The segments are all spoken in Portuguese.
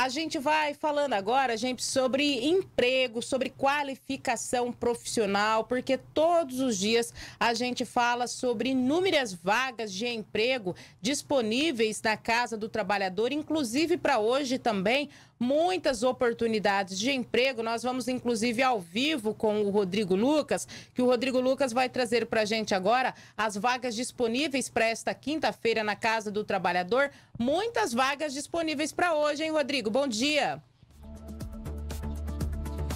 A gente vai falando agora, gente, sobre emprego, sobre qualificação profissional, porque todos os dias a gente fala sobre inúmeras vagas de emprego disponíveis na Casa do Trabalhador, inclusive para hoje também muitas oportunidades de emprego. Nós vamos, inclusive, ao vivo com o Rodrigo Lucas, que o Rodrigo Lucas vai trazer para a gente agora as vagas disponíveis para esta quinta-feira na Casa do Trabalhador. Muitas vagas disponíveis para hoje, hein, Rodrigo? Rodrigo. Bom dia.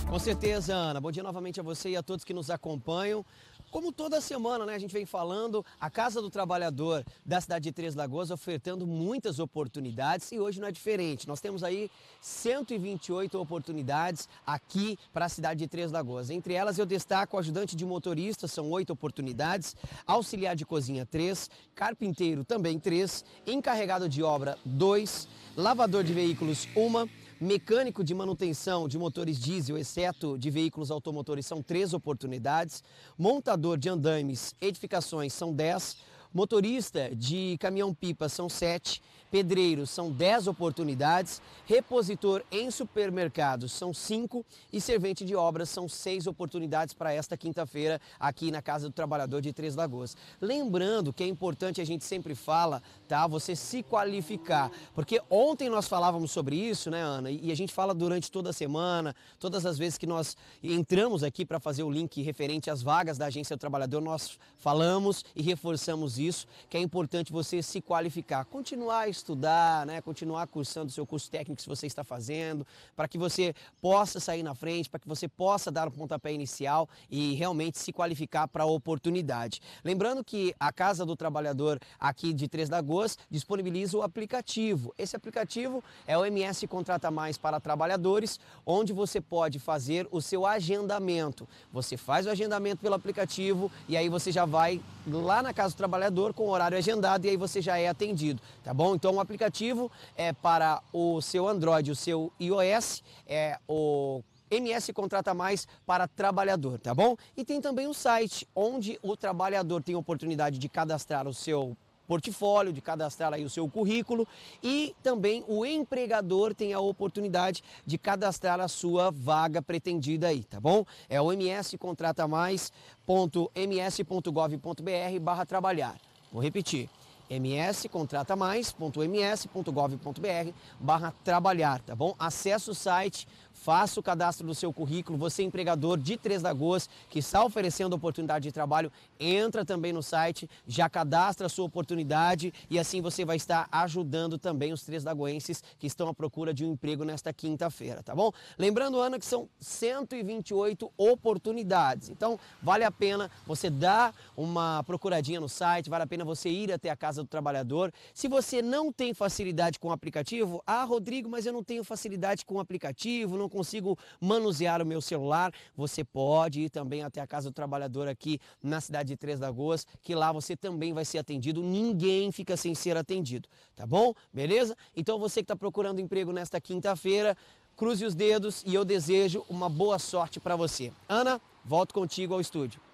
Com certeza, Ana. Bom dia novamente a você e a todos que nos acompanham. Como toda semana, né, a gente vem falando, a Casa do Trabalhador da cidade de Três Lagoas ofertando muitas oportunidades e hoje não é diferente. Nós temos aí 128 oportunidades aqui para a cidade de Três Lagoas. Entre elas eu destaco ajudante de motorista, são oito oportunidades, auxiliar de cozinha três, carpinteiro também três, encarregado de obra dois, lavador de veículos uma, Mecânico de manutenção de motores diesel, exceto de veículos automotores, são três oportunidades. Montador de andames, edificações, são dez. Motorista de caminhão-pipa, são sete Pedreiro são 10 oportunidades, repositor em supermercados são 5 e servente de obras são 6 oportunidades para esta quinta-feira aqui na Casa do Trabalhador de Três Lagoas. Lembrando que é importante, a gente sempre fala, tá? Você se qualificar. Porque ontem nós falávamos sobre isso, né, Ana? E a gente fala durante toda a semana, todas as vezes que nós entramos aqui para fazer o link referente às vagas da Agência do Trabalhador, nós falamos e reforçamos isso, que é importante você se qualificar, continuar estudar, né, continuar cursando o seu curso técnico que você está fazendo, para que você possa sair na frente, para que você possa dar o um pontapé inicial e realmente se qualificar para a oportunidade. Lembrando que a Casa do Trabalhador aqui de Três Lagoas disponibiliza o aplicativo. Esse aplicativo é o MS Contrata Mais para Trabalhadores, onde você pode fazer o seu agendamento. Você faz o agendamento pelo aplicativo e aí você já vai lá na Casa do Trabalhador com horário agendado e aí você já é atendido, tá bom? Então o aplicativo é para o seu Android, o seu iOS, é o MS Contrata Mais para Trabalhador, tá bom? E tem também um site onde o trabalhador tem a oportunidade de cadastrar o seu portfólio, de cadastrar aí o seu currículo e também o empregador tem a oportunidade de cadastrar a sua vaga pretendida aí, tá bom? É o mscontratamais.ms.gov.br barra trabalhar. Vou repetir, mscontratamais.ms.gov.br barra trabalhar, tá bom? Acesse o site, faça o cadastro do seu currículo, você empregador de Três Lagoas que está oferecendo oportunidade de trabalho, entra também no site, já cadastra a sua oportunidade e assim você vai estar ajudando também os Três Lagoenses que estão à procura de um emprego nesta quinta-feira, tá bom? Lembrando, Ana, que são 128 oportunidades, então vale a pena você dar uma procuradinha no site, vale a pena você ir até a casa do trabalhador. Se você não tem facilidade com o aplicativo, ah, Rodrigo, mas eu não tenho facilidade com o aplicativo, não consigo manusear o meu celular, você pode ir também até a casa do trabalhador aqui na cidade de Três Lagoas, que lá você também vai ser atendido. Ninguém fica sem ser atendido, tá bom? Beleza? Então você que está procurando emprego nesta quinta-feira, cruze os dedos e eu desejo uma boa sorte para você. Ana, volto contigo ao estúdio.